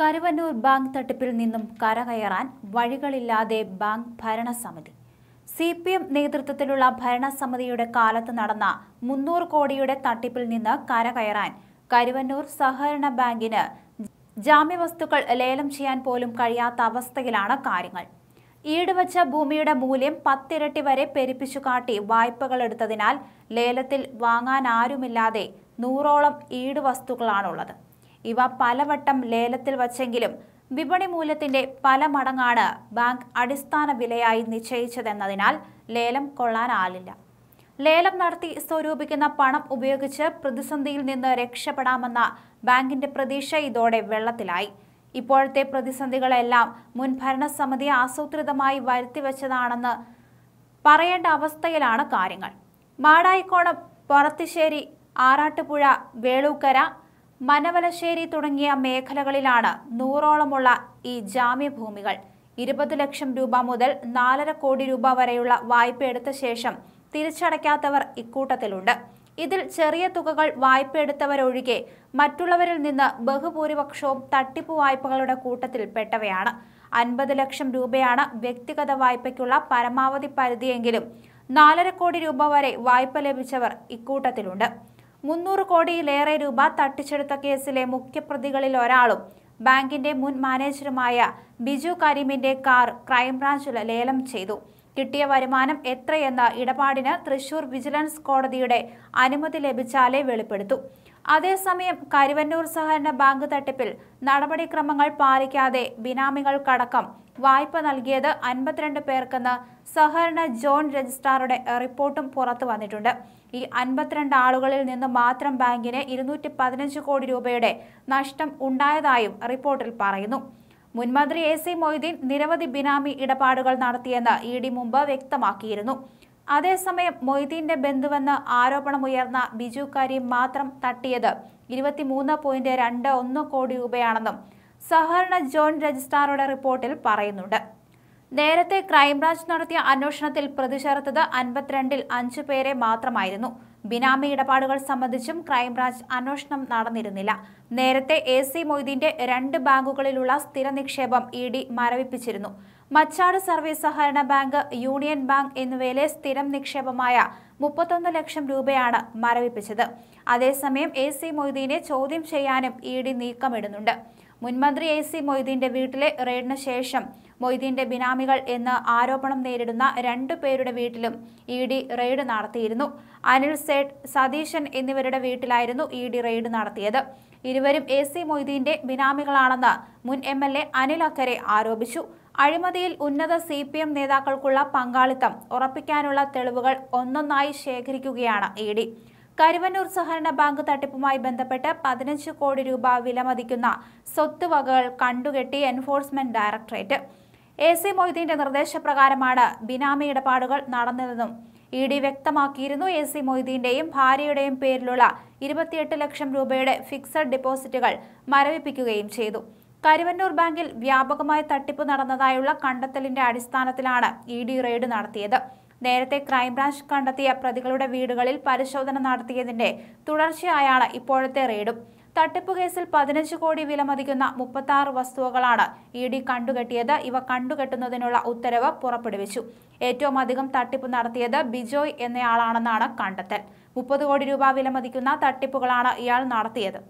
Karuvannur bank തട്ടിപ്പിൽ നിന്നും കരകയറാൻ വഴികളില്ലാതെ ബാങ്ക് ഭരണസമിതി സി പി എം നേതൃത്വത്തിലുള്ള ഭരണസമിതിയുടെ കാലത്ത് നടന്ന മുന്നൂറ് കോടിയുടെ തട്ടിപ്പിൽ നിന്ന് കരകയറാൻ കരുവന്നൂർ സഹകരണ ബാങ്കിന് ജാമ്യവസ്തുക്കൾ ലേലം ചെയ്യാൻ പോലും കഴിയാത്ത അവസ്ഥയിലാണ് കാര്യങ്ങൾ ഈടുവച്ച ഭൂമിയുടെ മൂല്യം പത്തിരട്ടി വരെ പെരുപ്പിച്ചു കാട്ടി വായ്പകൾ എടുത്തതിനാൽ ലേലത്തിൽ വാങ്ങാൻ ആരുമില്ലാതെ നൂറോളം ഈടുവസ്തുക്കളാണുള്ളത് ഇവ പലവട്ടം ലേലത്തിൽ വച്ചെങ്കിലും വിപണി മൂല്യത്തിന്റെ പല മടങ്ങാണ് ബാങ്ക് അടിസ്ഥാന വിലയായി നിശ്ചയിച്ചതെന്നതിനാൽ ലേലം കൊള്ളാനാലില്ല ലേലം നടത്തി സ്വരൂപിക്കുന്ന പണം ഉപയോഗിച്ച് പ്രതിസന്ധിയിൽ നിന്ന് രക്ഷപ്പെടാമെന്ന ബാങ്കിന്റെ പ്രതീക്ഷ ഇതോടെ വെള്ളത്തിലായി ഇപ്പോഴത്തെ പ്രതിസന്ധികളെല്ലാം മുൻ ഭരണസമിതി ആസൂത്രിതമായി വരുത്തിവെച്ചതാണെന്ന് പറയേണ്ട അവസ്ഥയിലാണ് കാര്യങ്ങൾ മാടായിക്കോണം പറത്തിശ്ശേരി ആറാട്ടുപുഴ വേളൂക്കര മനവലശ്ശേരി തുടങ്ങിയ മേഖലകളിലാണ് നൂറോളമുള്ള ഈ ജാമ്യഭൂമികൾ ഇരുപത് ലക്ഷം രൂപ മുതൽ നാലര കോടി രൂപ വരെയുള്ള വായ്പ എടുത്ത ശേഷം തിരിച്ചടയ്ക്കാത്തവർ ഇക്കൂട്ടത്തിലുണ്ട് ഇതിൽ ചെറിയ തുകകൾ വായ്പ എടുത്തവരൊഴികെ മറ്റുള്ളവരിൽ നിന്ന് ബഹുഭൂരിപക്ഷവും തട്ടിപ്പ് വായ്പകളുടെ പെട്ടവയാണ് അൻപത് ലക്ഷം രൂപയാണ് വ്യക്തിഗത വായ്പയ്ക്കുള്ള പരമാവധി പരിധിയെങ്കിലും നാലര കോടി രൂപ വരെ വായ്പ ലഭിച്ചവർ ഇക്കൂട്ടത്തിലുണ്ട് മുന്നൂറ് കോടിയിലേറെ രൂപ തട്ടിച്ചെടുത്ത കേസിലെ മുഖ്യപ്രതികളിൽ ഒരാളും ബാങ്കിന്റെ മുൻ മാനേജറുമായ ബിജു കരീമിന്റെ കാർ ക്രൈംബ്രാഞ്ച് ലേലം ചെയ്തു കിട്ടിയ വരുമാനം എത്രയെന്ന ഇടപാടിന് തൃശൂർ വിജിലൻസ് കോടതിയുടെ അനുമതി ലഭിച്ചാലേ വെളിപ്പെടുത്തൂ അതേസമയം കരുവന്നൂർ സഹകരണ ബാങ്ക് തട്ടിപ്പിൽ നടപടിക്രമങ്ങൾ പാലിക്കാതെ ബിനാമികൾക്കടക്കം വായ്പ നൽകിയത് അൻപത്തിരണ്ട് പേർക്കെന്ന് സഹകരണ ജോൺ രജിസ്ട്രാറുടെ റിപ്പോർട്ടും പുറത്തു വന്നിട്ടുണ്ട് ഈ അൻപത്തിരണ്ട് ആളുകളിൽ നിന്ന് മാത്രം ബാങ്കിന് ഇരുന്നൂറ്റി കോടി രൂപയുടെ നഷ്ടം ഉണ്ടായതായും റിപ്പോർട്ടിൽ പറയുന്നു മുൻമന്ത്രി എ സി മൊയ്തീൻ നിരവധി ബിനാമി ഇടപാടുകൾ നടത്തിയെന്ന് ഇ ഡി മുമ്പ് വ്യക്തമാക്കിയിരുന്നു അതേസമയം മൊയ്തീന്റെ ബന്ധുവെന്ന് ആരോപണമുയർന്ന ബിജു കാര്യം മാത്രം തട്ടിയത് ഇരുപത്തിമൂന്ന് പോയിന്റ് രണ്ട് ഒന്ന് കോടി രൂപയാണെന്നും സഹകരണ ജോയിന്റ് രജിസ്ട്രാറുടെ റിപ്പോർട്ടിൽ പറയുന്നുണ്ട് നേരത്തെ ക്രൈംബ്രാഞ്ച് നടത്തിയ അന്വേഷണത്തിൽ പ്രതി അൻപത്തിരണ്ടിൽ അഞ്ചു പേരെ മാത്രമായിരുന്നു ബിനാമി ഇടപാടുകൾ സംബന്ധിച്ചും ക്രൈംബ്രാഞ്ച് അന്വേഷണം നടന്നിരുന്നില്ല നേരത്തെ എ സി മൊയ്തീന്റെ രണ്ട് ബാങ്കുകളിലുള്ള സ്ഥിര നിക്ഷേപം ഇ ഡി മരവിപ്പിച്ചിരുന്നു മച്ചാട് സർവീസ് സഹകരണ ബാങ്ക് യൂണിയൻ ബാങ്ക് എന്നിവയിലെ സ്ഥിരം നിക്ഷേപമായ മുപ്പത്തൊന്ന് ലക്ഷം രൂപയാണ് മരവിപ്പിച്ചത് അതേസമയം എ സി മൊയ്തീനെ ചോദ്യം ചെയ്യാനും ഇ ഡി നീക്കമിടുന്നുണ്ട് മുൻമന്ത്രി എ സി മൊയ്തീന്റെ വീട്ടിലെ റെയ്ഡിന് ശേഷം മൊയ്തീന്റെ ബിനാമികൾ എന്ന് ആരോപണം നേരിടുന്ന രണ്ടു പേരുടെ വീട്ടിലും ഇ ഡി റെയ്ഡ് നടത്തിയിരുന്നു അനിൽ സേട്ട് സതീശൻ എന്നിവരുടെ വീട്ടിലായിരുന്നു ഇ ഡി റെയ്ഡ് നടത്തിയത് ഇരുവരും എ സി മൊയ്തീന്റെ ബിനാമികളാണെന്ന് മുൻ എം എൽ എ അനിൽ അക്കരെ ആരോപിച്ചു അഴിമതിയിൽ ഉന്നത സി പി എം നേതാക്കൾക്കുള്ള പങ്കാളിത്തം ഉറപ്പിക്കാനുള്ള തെളിവുകൾ ഒന്നൊന്നായി ശേഖരിക്കുകയാണ് ഇ ഡി കരുവന്നൂർ സഹകരണ ബാങ്ക് തട്ടിപ്പുമായി ബന്ധപ്പെട്ട് പതിനഞ്ച് കോടി രൂപ വിലമതിക്കുന്ന സ്വത്തുവകകൾ കണ്ടുകെട്ടി എൻഫോഴ്സ്മെന്റ് ഡയറക്ടറേറ്റ് എ സി മൊയ്തീന്റെ നിർദ്ദേശപ്രകാരമാണ് ബിനാമി ഇടപാടുകൾ നടന്നതെന്നും ഇ ഡി വ്യക്തമാക്കിയിരുന്നു എ സി മൊയ്തീന്റെയും ഭാര്യയുടെയും പേരിലുള്ള ഇരുപത്തിയെട്ട് ലക്ഷം രൂപയുടെ ഫിക്സഡ് ഡിപ്പോസിറ്റുകൾ മരവിപ്പിക്കുകയും ചെയ്തു കരുവന്നൂർ ബാങ്കിൽ വ്യാപകമായ തട്ടിപ്പ് നടന്നതായുള്ള കണ്ടെത്തലിന്റെ അടിസ്ഥാനത്തിലാണ് ഇ ഡി റെയ്ഡ് നടത്തിയത് നേരത്തെ ക്രൈംബ്രാഞ്ച് കണ്ടെത്തിയ പ്രതികളുടെ വീടുകളിൽ പരിശോധന നടത്തിയതിന്റെ തുടർച്ചയായാണ് ഇപ്പോഴത്തെ റെയ്ഡും തട്ടിപ്പ് കേസിൽ പതിനഞ്ച് കോടി വിലമതിക്കുന്ന മുപ്പത്തി ആറ് വസ്തുവകളാണ് ഇ ഡി കണ്ടുകെട്ടിയത് ഇവ കണ്ടുകെട്ടുന്നതിനുള്ള ഉത്തരവ് പുറപ്പെടുവിച്ചു ഏറ്റവും അധികം തട്ടിപ്പ് നടത്തിയത് ബിജോയ് എന്നയാളാണെന്നാണ് കണ്ടെത്തൽ മുപ്പത് കോടി രൂപ വിലമതിക്കുന്ന തട്ടിപ്പുകളാണ് ഇയാൾ നടത്തിയത്